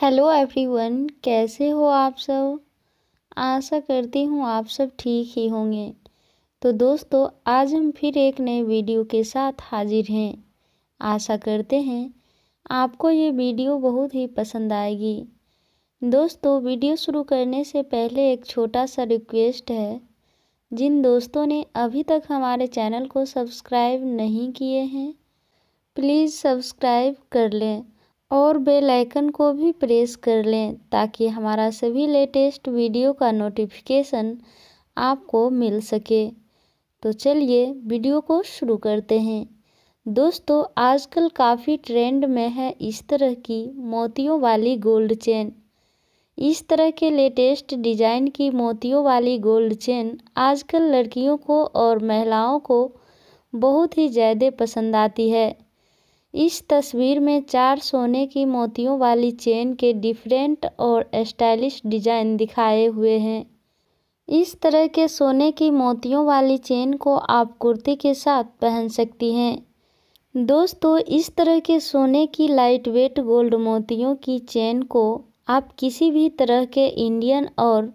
hello everyone कैसे हो आप सब आशा करती हूँ आप सब ठीक ही होंगे तो दोस्तों आज हम फिर एक नए वीडियो के साथ हाजिर हैं आशा करते हैं आपको ये वीडियो बहुत ही पसंद आएगी दोस्तों वीडियो शुरू करने से पहले एक छोटा सा रिक्वेस्ट है जिन दोस्तों ने अभी तक हमारे चैनल को सब्सक्राइब नहीं किए हैं प्लीज़ सब्सक्राइब कर लें और बेल आइकन को भी प्रेस कर लें ताकि हमारा सभी लेटेस्ट वीडियो का नोटिफिकेशन आपको मिल सके तो चलिए वीडियो को शुरू करते हैं दोस्तों आजकल काफ़ी ट्रेंड में है इस तरह की मोतियों वाली गोल्ड चेन इस तरह के लेटेस्ट डिजाइन की मोतियों वाली गोल्ड चेन आजकल लड़कियों को और महिलाओं को बहुत ही ज़्यादा पसंद आती है इस तस्वीर में चार सोने की मोतियों वाली चेन के डिफरेंट और स्टाइलिश डिजाइन दिखाए हुए हैं इस तरह के सोने की मोतियों वाली चेन को आप कुर्ती के साथ पहन सकती हैं दोस्तों इस तरह के सोने की लाइट वेट गोल्ड मोतियों की चेन को आप किसी भी तरह के इंडियन और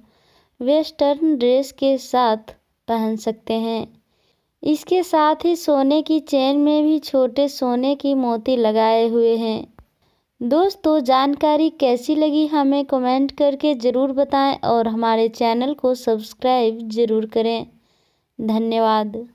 वेस्टर्न ड्रेस के साथ पहन सकते हैं इसके साथ ही सोने की चेन में भी छोटे सोने की मोती लगाए हुए हैं दोस्तों जानकारी कैसी लगी हमें कमेंट करके ज़रूर बताएं और हमारे चैनल को सब्सक्राइब ज़रूर करें धन्यवाद